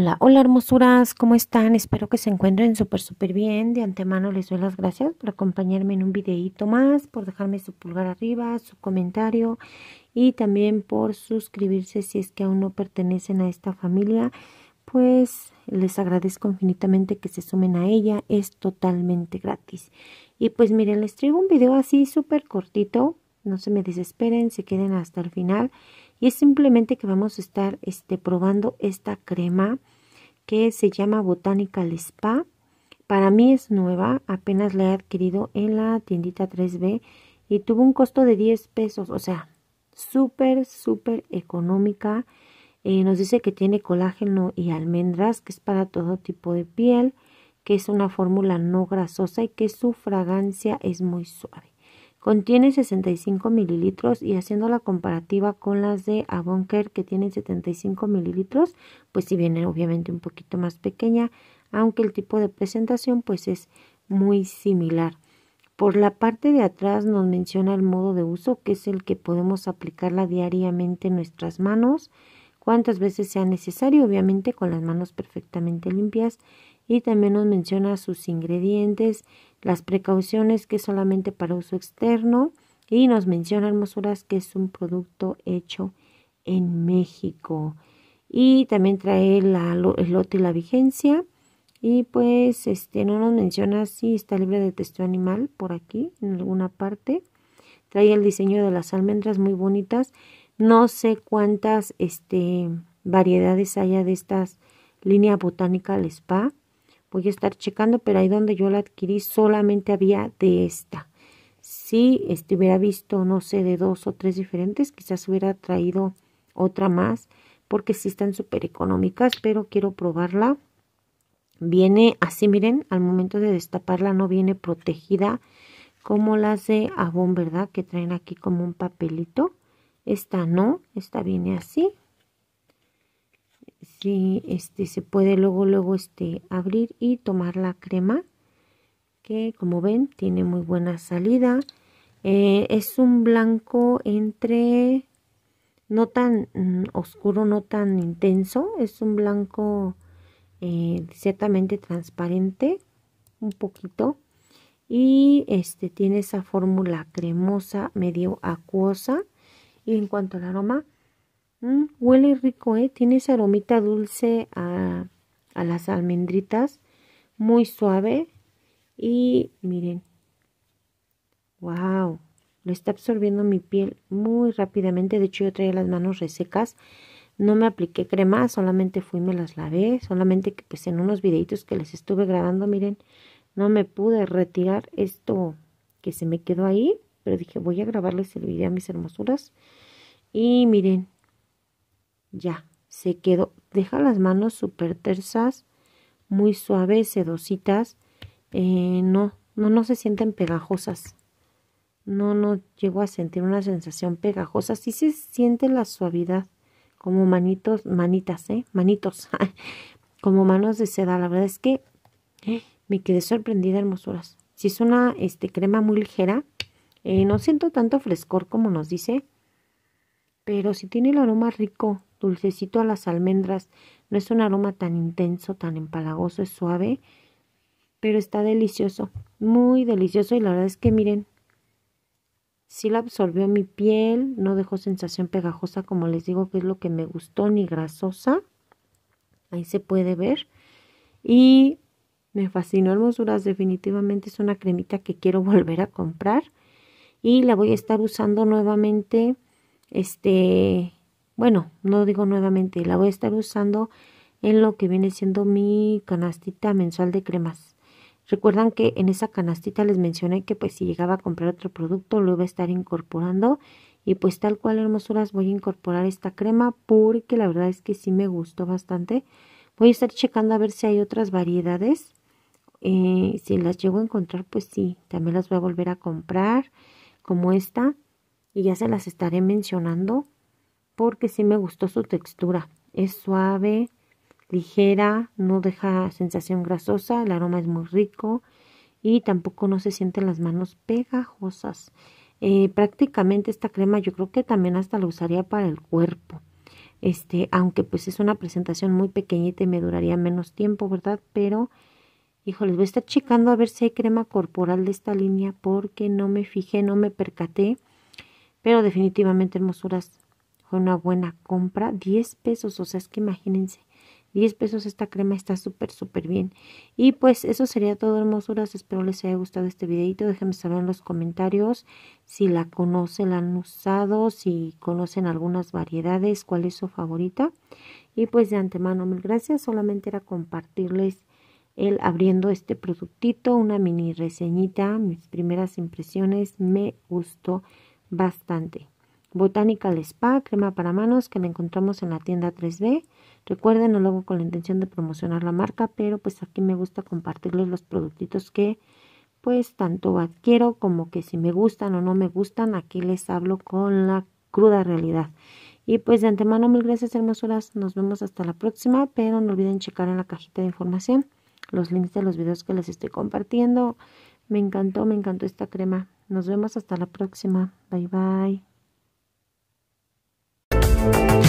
Hola, hola hermosuras, ¿cómo están? Espero que se encuentren súper, súper bien. De antemano les doy las gracias por acompañarme en un videíto más, por dejarme su pulgar arriba, su comentario y también por suscribirse si es que aún no pertenecen a esta familia. Pues les agradezco infinitamente que se sumen a ella, es totalmente gratis. Y pues miren, les traigo un video así súper cortito, no se me desesperen, se queden hasta el final y es simplemente que vamos a estar este, probando esta crema que se llama Botánica Spa. Para mí es nueva, apenas la he adquirido en la tiendita 3B y tuvo un costo de 10 pesos, o sea, súper, súper económica. Eh, nos dice que tiene colágeno y almendras, que es para todo tipo de piel, que es una fórmula no grasosa y que su fragancia es muy suave. Contiene 65 mililitros y haciendo la comparativa con las de Avonker que tienen 75 mililitros, pues si viene obviamente un poquito más pequeña, aunque el tipo de presentación pues es muy similar. Por la parte de atrás nos menciona el modo de uso, que es el que podemos aplicarla diariamente en nuestras manos, cuantas veces sea necesario, obviamente con las manos perfectamente limpias y también nos menciona sus ingredientes, las precauciones que es solamente para uso externo y nos menciona hermosuras que es un producto hecho en México y también trae el lote y la vigencia y pues este no nos menciona si está libre de texto animal por aquí en alguna parte trae el diseño de las almendras muy bonitas no sé cuántas este variedades haya de estas línea botánica al spa voy a estar checando, pero ahí donde yo la adquirí solamente había de esta. Si estuviera hubiera visto, no sé, de dos o tres diferentes, quizás hubiera traído otra más, porque sí están súper económicas, pero quiero probarla. Viene así, miren, al momento de destaparla no viene protegida como las de Avon, ¿verdad? Que traen aquí como un papelito. Esta no, esta viene así que este se puede luego luego este abrir y tomar la crema que como ven tiene muy buena salida eh, es un blanco entre no tan mm, oscuro no tan intenso es un blanco eh, ciertamente transparente un poquito y este tiene esa fórmula cremosa medio acuosa y en cuanto al aroma Mm, huele rico, ¿eh? Tiene esa aromita dulce a, las almendritas. Muy suave. Y miren. ¡Wow! Lo está absorbiendo mi piel muy rápidamente. De hecho, yo traía las manos resecas. No me apliqué crema, solamente fui y me las lavé. Solamente que pues en unos videitos que les estuve grabando, miren, no me pude retirar esto que se me quedó ahí. Pero dije, voy a grabarles el video a mis hermosuras. Y miren, ya, se quedó. Deja las manos súper tersas, muy suaves, sedositas. Eh, no, no, no se sienten pegajosas. No, no llego a sentir una sensación pegajosa. Sí se siente la suavidad, como manitos, manitas, ¿eh? Manitos, como manos de seda. La verdad es que eh, me quedé sorprendida, hermosuras. Si es una este, crema muy ligera, eh, no siento tanto frescor como nos dice, pero si tiene el aroma rico, dulcecito a las almendras. No es un aroma tan intenso, tan empalagoso, es suave, pero está delicioso, muy delicioso y la verdad es que miren, sí la absorbió mi piel, no dejó sensación pegajosa como les digo que es lo que me gustó, ni grasosa, ahí se puede ver y me fascinó Hermosuras, definitivamente es una cremita que quiero volver a comprar y la voy a estar usando nuevamente este bueno, no digo nuevamente, la voy a estar usando en lo que viene siendo mi canastita mensual de cremas. Recuerdan que en esa canastita les mencioné que pues si llegaba a comprar otro producto lo iba a estar incorporando y pues tal cual hermosuras voy a incorporar esta crema porque la verdad es que sí me gustó bastante. Voy a estar checando a ver si hay otras variedades. Eh, si las llego a encontrar pues sí, también las voy a volver a comprar como esta y ya se las estaré mencionando porque sí me gustó su textura. Es suave, ligera, no deja sensación grasosa, el aroma es muy rico y tampoco no se sienten las manos pegajosas. Eh, prácticamente esta crema yo creo que también hasta la usaría para el cuerpo. Este, aunque pues es una presentación muy pequeñita y me duraría menos tiempo, ¿verdad? Pero, híjole, voy a estar checando a ver si hay crema corporal de esta línea porque no me fijé, no me percaté. Pero definitivamente hermosuras fue una buena compra, 10 pesos, o sea, es que imagínense, 10 pesos esta crema está súper, súper bien. Y pues eso sería todo, hermosuras. Espero les haya gustado este videito. Déjenme saber en los comentarios si la conocen, la han usado, si conocen algunas variedades, cuál es su favorita. Y pues de antemano, mil gracias. Solamente era compartirles el abriendo este productito, una mini reseñita, mis primeras impresiones. Me gustó bastante. Botanical Spa, crema para manos que me encontramos en la tienda 3B. Recuerden, no lo hago con la intención de promocionar la marca, pero pues aquí me gusta compartirles los productitos que pues tanto adquiero como que si me gustan o no me gustan, aquí les hablo con la cruda realidad. Y pues de antemano mil gracias hermosuras, nos vemos hasta la próxima, pero no olviden checar en la cajita de información los links de los videos que les estoy compartiendo. Me encantó, me encantó esta crema. Nos vemos hasta la próxima. Bye bye. Thank you